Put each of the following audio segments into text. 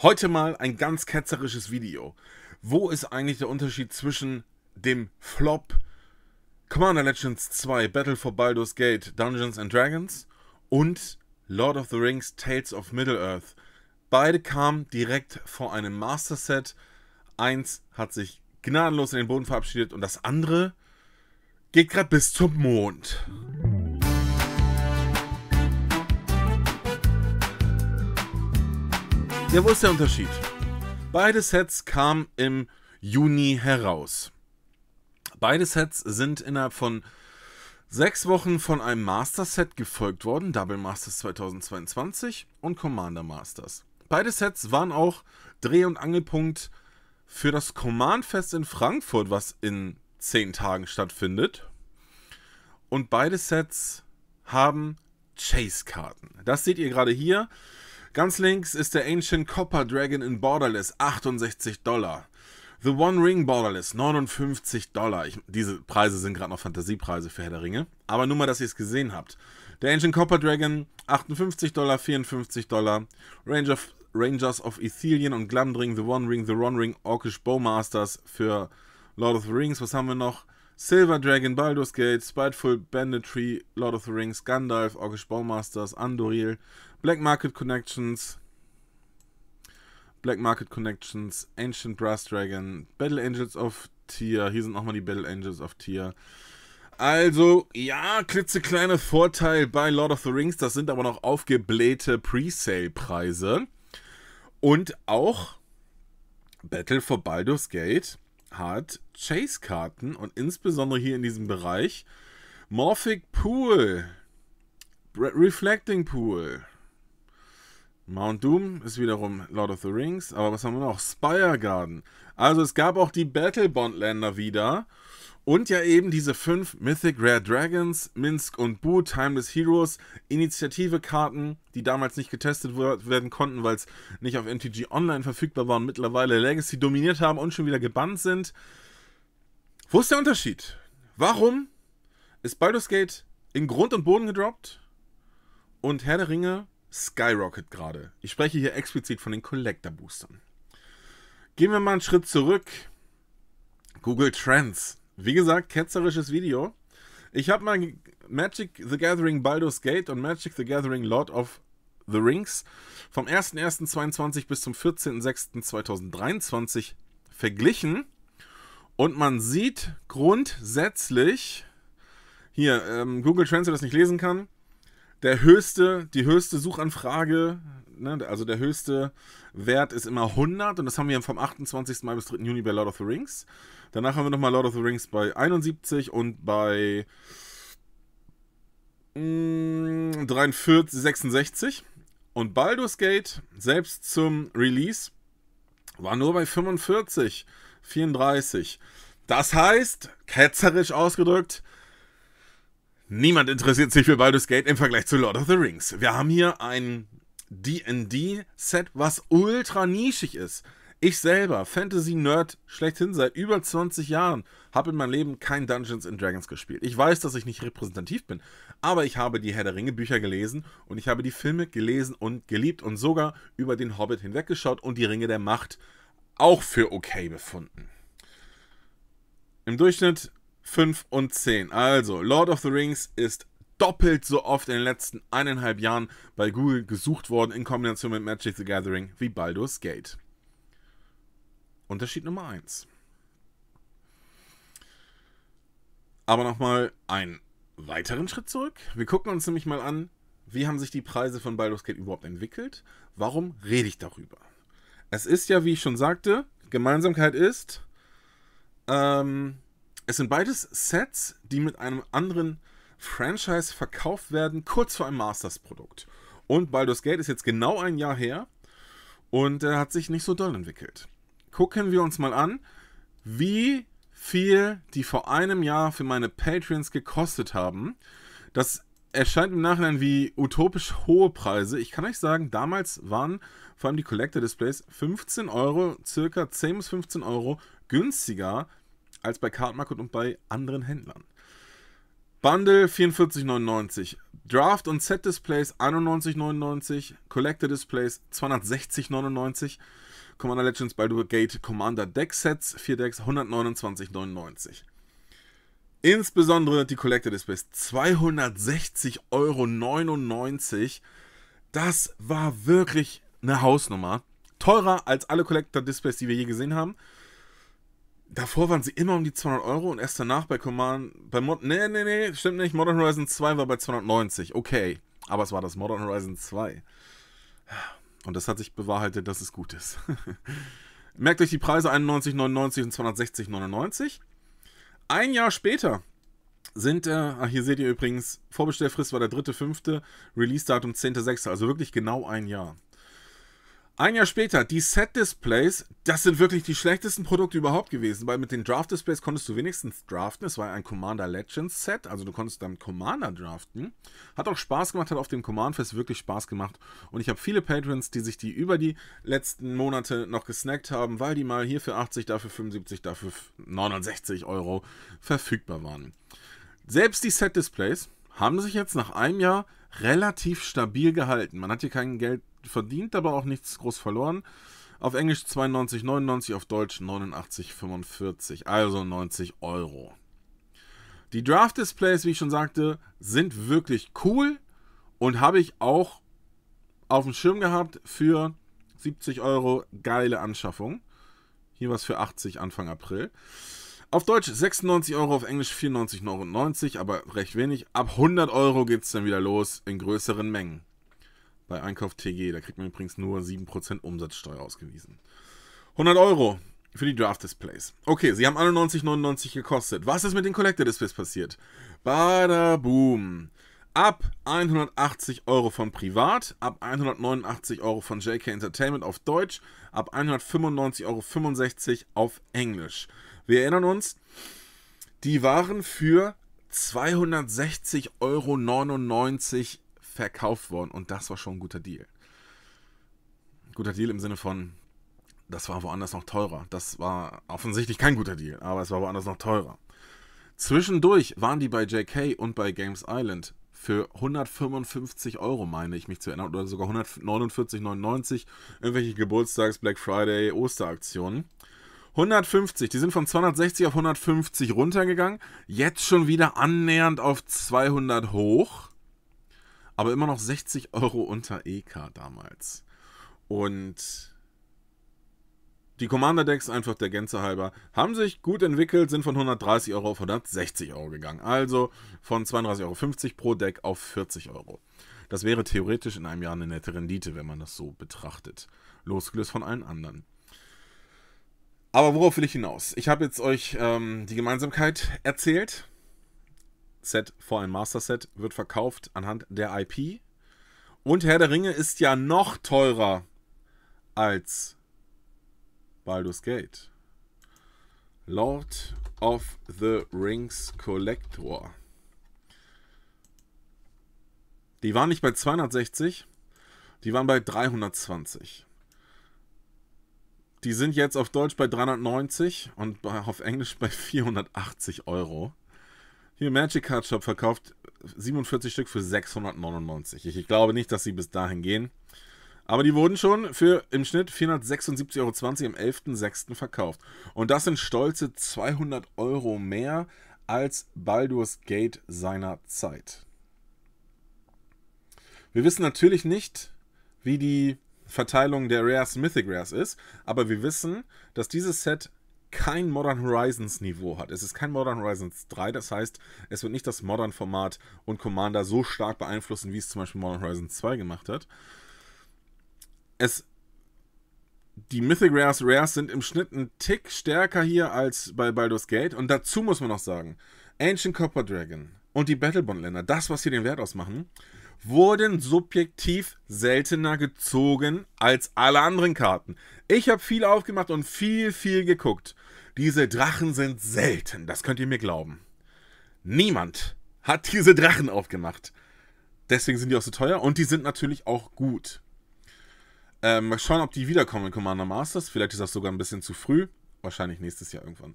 Heute mal ein ganz ketzerisches Video. Wo ist eigentlich der Unterschied zwischen dem Flop Commander Legends 2 Battle for Baldur's Gate Dungeons and Dragons und Lord of the Rings Tales of Middle-earth? Beide kamen direkt vor einem Master Set. Eins hat sich gnadenlos in den Boden verabschiedet und das andere geht gerade bis zum Mond. Ja, wo ist der Unterschied? Beide Sets kamen im Juni heraus. Beide Sets sind innerhalb von sechs Wochen von einem Master-Set gefolgt worden, Double Masters 2022 und Commander Masters. Beide Sets waren auch Dreh- und Angelpunkt für das Command-Fest in Frankfurt, was in zehn Tagen stattfindet. Und beide Sets haben Chase-Karten. Das seht ihr gerade hier. Ganz links ist der Ancient Copper Dragon in Borderless, 68 Dollar. The One Ring Borderless, 59 Dollar. Ich, diese Preise sind gerade noch Fantasiepreise für Herr der Ringe. Aber nur mal, dass ihr es gesehen habt. Der Ancient Copper Dragon, 58 Dollar, 54 Dollar. Ranger, Rangers of Ithilien und Glamdring, The One Ring, The One Ring, Orcish Bowmasters für Lord of the Rings. Was haben wir noch? Silver Dragon, Baldur's Gate, Spiteful Banditry, Lord of the Rings, Gandalf, Orcish Bowmasters, Andoril, Black Market Connections, Black Market Connections, Ancient Brass Dragon, Battle Angels of Tier. Hier sind nochmal die Battle Angels of Tier. Also, ja, klitzekleiner Vorteil bei Lord of the Rings. Das sind aber noch aufgeblähte Presale-Preise. Und auch Battle for Baldur's Gate hat Chase-Karten und insbesondere hier in diesem Bereich Morphic Pool, Reflecting Pool, Mount Doom ist wiederum Lord of the Rings. Aber was haben wir noch? Spire Garden. Also es gab auch die Battle Bond Länder wieder. Und ja eben diese fünf Mythic Rare Dragons, Minsk und Boo, Timeless Heroes, Initiative-Karten, die damals nicht getestet werden konnten, weil es nicht auf MTG Online verfügbar war und mittlerweile Legacy dominiert haben und schon wieder gebannt sind. Wo ist der Unterschied? Warum ist Baldur's Gate in Grund und Boden gedroppt und Herr der Ringe skyrocket gerade. Ich spreche hier explizit von den Collector Boostern. Gehen wir mal einen Schritt zurück. Google Trends. Wie gesagt, ketzerisches Video. Ich habe mal Magic the Gathering Baldur's Gate und Magic the Gathering Lord of the Rings vom 01.01.2022 bis zum 14.06.2023 verglichen. Und man sieht grundsätzlich, hier, ähm, Google wer das nicht lesen kann, der höchste, die höchste Suchanfrage, ne, also der höchste Wert ist immer 100 und das haben wir vom 28. Mai bis 3. Juni bei Lord of the Rings. Danach haben wir nochmal Lord of the Rings bei 71 und bei mm, 43, 66. Und Baldur's Gate, selbst zum Release, war nur bei 45, 34. Das heißt, ketzerisch ausgedrückt, Niemand interessiert sich für Baldur's Gate im Vergleich zu Lord of the Rings. Wir haben hier ein D&D-Set, was ultra nischig ist. Ich selber, Fantasy-Nerd schlechthin seit über 20 Jahren, habe in meinem Leben kein Dungeons and Dragons gespielt. Ich weiß, dass ich nicht repräsentativ bin, aber ich habe die Herr der Ringe Bücher gelesen und ich habe die Filme gelesen und geliebt und sogar über den Hobbit hinweggeschaut und die Ringe der Macht auch für okay befunden. Im Durchschnitt 5 und 10. Also, Lord of the Rings ist doppelt so oft in den letzten eineinhalb Jahren bei Google gesucht worden in Kombination mit Magic the Gathering wie Baldur's Gate. Unterschied Nummer 1. Aber nochmal einen weiteren Schritt zurück. Wir gucken uns nämlich mal an, wie haben sich die Preise von Baldur's Gate überhaupt entwickelt? Warum rede ich darüber? Es ist ja, wie ich schon sagte, Gemeinsamkeit ist, ähm, es sind beides Sets, die mit einem anderen Franchise verkauft werden, kurz vor einem Masters-Produkt. Und Baldur's Gate ist jetzt genau ein Jahr her und äh, hat sich nicht so doll entwickelt. Gucken wir uns mal an, wie viel die vor einem Jahr für meine Patreons gekostet haben. Das erscheint im Nachhinein wie utopisch hohe Preise. Ich kann euch sagen, damals waren vor allem die Collector Displays 15 Euro, circa 10 bis 15 Euro günstiger als bei Card und bei anderen Händlern. Bundle 44,99. Draft und Set Displays 91,99. Collector Displays 260,99. Commander Legends Baldur Gate Commander Deck Sets 4 Decks 129,99. Insbesondere die Collector Displays 260,99 Euro. Das war wirklich eine Hausnummer. Teurer als alle Collector Displays, die wir je gesehen haben davor waren sie immer um die 200 Euro und erst danach bei Command, bei Mod, nee, nee, nee, stimmt nicht, Modern Horizon 2 war bei 290, okay, aber es war das Modern Horizon 2. Und das hat sich bewahrheitet, dass es gut ist. Merkt euch die Preise 91,99 und 260,99. Ein Jahr später sind, äh, ach, hier seht ihr übrigens, Vorbestellfrist war der 3.5., Release-Datum 10.6., also wirklich genau ein Jahr. Ein Jahr später, die Set-Displays, das sind wirklich die schlechtesten Produkte überhaupt gewesen, weil mit den Draft-Displays konntest du wenigstens draften. Es war ein Commander Legends Set, also du konntest dann Commander draften. Hat auch Spaß gemacht, hat auf dem Command-Fest wirklich Spaß gemacht. Und ich habe viele Patrons, die sich die über die letzten Monate noch gesnackt haben, weil die mal hier für 80, dafür 75, dafür 69 Euro verfügbar waren. Selbst die Set-Displays haben sich jetzt nach einem Jahr relativ stabil gehalten. Man hat hier kein Geld verdient, aber auch nichts groß verloren. Auf Englisch 92,99, auf Deutsch 89,45, also 90 Euro. Die Draft-Displays, wie ich schon sagte, sind wirklich cool und habe ich auch auf dem Schirm gehabt für 70 Euro. Geile Anschaffung. Hier was für 80 Anfang April. Auf Deutsch 96 Euro, auf Englisch 94,99 Euro, aber recht wenig. Ab 100 Euro geht es dann wieder los in größeren Mengen bei Einkauf TG. Da kriegt man übrigens nur 7% Umsatzsteuer ausgewiesen. 100 Euro für die Draft Displays. Okay, sie haben 91,99 gekostet. Was ist mit den Collector Displays passiert? Bada boom. Ab 180 Euro von Privat, ab 189 Euro von JK Entertainment auf Deutsch, ab 195,65 Euro auf Englisch. Wir erinnern uns, die waren für 260,99 Euro verkauft worden und das war schon ein guter Deal. guter Deal im Sinne von, das war woanders noch teurer. Das war offensichtlich kein guter Deal, aber es war woanders noch teurer. Zwischendurch waren die bei JK und bei Games Island für 155 Euro, meine ich mich zu erinnern, oder sogar 149,99, irgendwelche Geburtstags-, Black Friday-, Osteraktionen. 150, die sind von 260 auf 150 runtergegangen, jetzt schon wieder annähernd auf 200 hoch aber immer noch 60 Euro unter EK damals. Und die Commander Decks, einfach der Gänze halber, haben sich gut entwickelt, sind von 130 Euro auf 160 Euro gegangen. Also von 32,50 Euro pro Deck auf 40 Euro. Das wäre theoretisch in einem Jahr eine nette Rendite, wenn man das so betrachtet. Losgelöst von allen anderen. Aber worauf will ich hinaus? Ich habe jetzt euch ähm, die Gemeinsamkeit erzählt Set vor ein Master Set, wird verkauft anhand der IP. Und Herr der Ringe ist ja noch teurer als Baldur's Gate. Lord of the Rings Collector. Die waren nicht bei 260, die waren bei 320. Die sind jetzt auf Deutsch bei 390 und auf Englisch bei 480 Euro. Hier, Magic Card Shop verkauft 47 Stück für 699. Ich, ich glaube nicht, dass sie bis dahin gehen. Aber die wurden schon für im Schnitt 476,20 Euro am 11.06. verkauft. Und das sind stolze 200 Euro mehr als Baldur's Gate seiner Zeit. Wir wissen natürlich nicht, wie die Verteilung der Rares Mythic Rares ist, aber wir wissen, dass dieses Set kein Modern Horizons Niveau hat. Es ist kein Modern Horizons 3, das heißt, es wird nicht das Modern Format und Commander so stark beeinflussen, wie es zum Beispiel Modern Horizons 2 gemacht hat. Es die Mythic Rares, Rares sind im Schnitt ein Tick stärker hier als bei Baldur's Gate. Und dazu muss man noch sagen, Ancient Copper Dragon und die Battlebond-Länder, das, was hier den Wert ausmachen, wurden subjektiv seltener gezogen als alle anderen Karten. Ich habe viel aufgemacht und viel, viel geguckt. Diese Drachen sind selten, das könnt ihr mir glauben. Niemand hat diese Drachen aufgemacht. Deswegen sind die auch so teuer und die sind natürlich auch gut. Ähm, mal schauen, ob die wiederkommen in Commander Masters. Vielleicht ist das sogar ein bisschen zu früh. Wahrscheinlich nächstes Jahr irgendwann.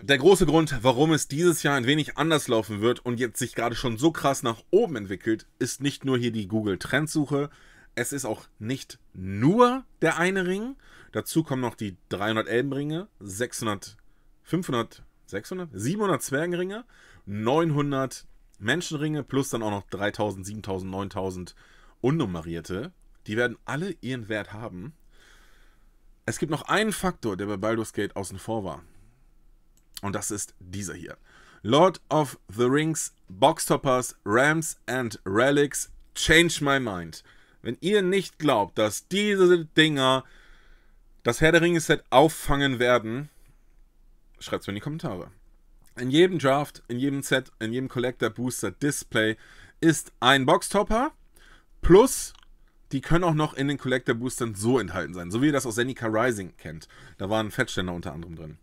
Der große Grund, warum es dieses Jahr ein wenig anders laufen wird und jetzt sich gerade schon so krass nach oben entwickelt, ist nicht nur hier die Google Trendsuche, es ist auch nicht nur der eine Ring. Dazu kommen noch die 300 Elbenringe, 600, 500, 600, 700 Zwergenringe, 900 Menschenringe plus dann auch noch 3000, 7000, 9000 unnummerierte. Die werden alle ihren Wert haben. Es gibt noch einen Faktor, der bei Baldur's Gate außen vor war. Und das ist dieser hier. Lord of the Rings, Boxtoppers, Rams and Relics, Change My Mind. Wenn ihr nicht glaubt, dass diese Dinger das Herr der Ringe-Set auffangen werden, schreibt es mir in die Kommentare. In jedem Draft, in jedem Set, in jedem Collector, Booster, Display ist ein Boxtopper plus die können auch noch in den Collector Boostern so enthalten sein, so wie ihr das aus Zenica Rising kennt. Da waren Fettständer unter anderem drin.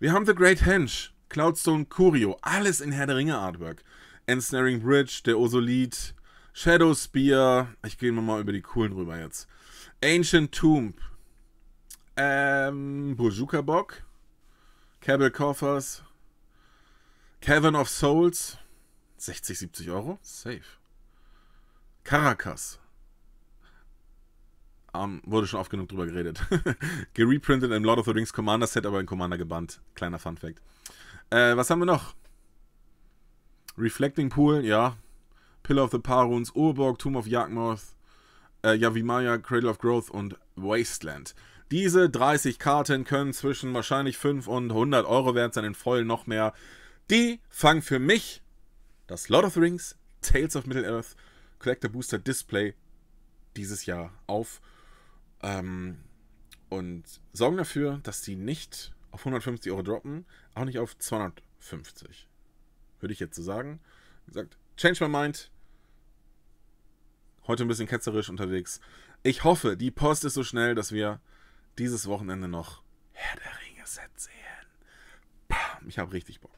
Wir haben The Great Henge, Cloudstone Curio, alles in Herr der Ringe Artwork. Ensnaring Bridge, der Osolid, Shadow Spear. Ich gehe mal über die coolen rüber jetzt. Ancient Tomb. Ähm, Burjuka Bock. Cabal Coffers. Cavern of Souls. 60, 70 Euro. Safe. Caracas. Um, ähm, wurde schon oft genug drüber geredet. Gereprintet im Lord of the Rings Commander Set, aber in Commander gebannt. Kleiner Fun Fact. Äh, was haben wir noch? Reflecting Pool, ja. Pillar of the Paruns, Urborg, Tomb of Yagmoth, äh, Yavimaya, Cradle of Growth und Wasteland. Diese 30 Karten können zwischen wahrscheinlich 5 und 100 Euro wert sein, in voll noch mehr. Die fangen für mich das Lord of the Rings Tales of Middle-earth Collector Booster Display dieses Jahr auf. Ähm, und sorgen dafür, dass die nicht auf 150 Euro droppen, auch nicht auf 250. Würde ich jetzt so sagen. Wie gesagt, change my mind. Heute ein bisschen ketzerisch unterwegs. Ich hoffe, die Post ist so schnell, dass wir dieses Wochenende noch Herr der Ringe-Set sehen. Bam, ich habe richtig Bock.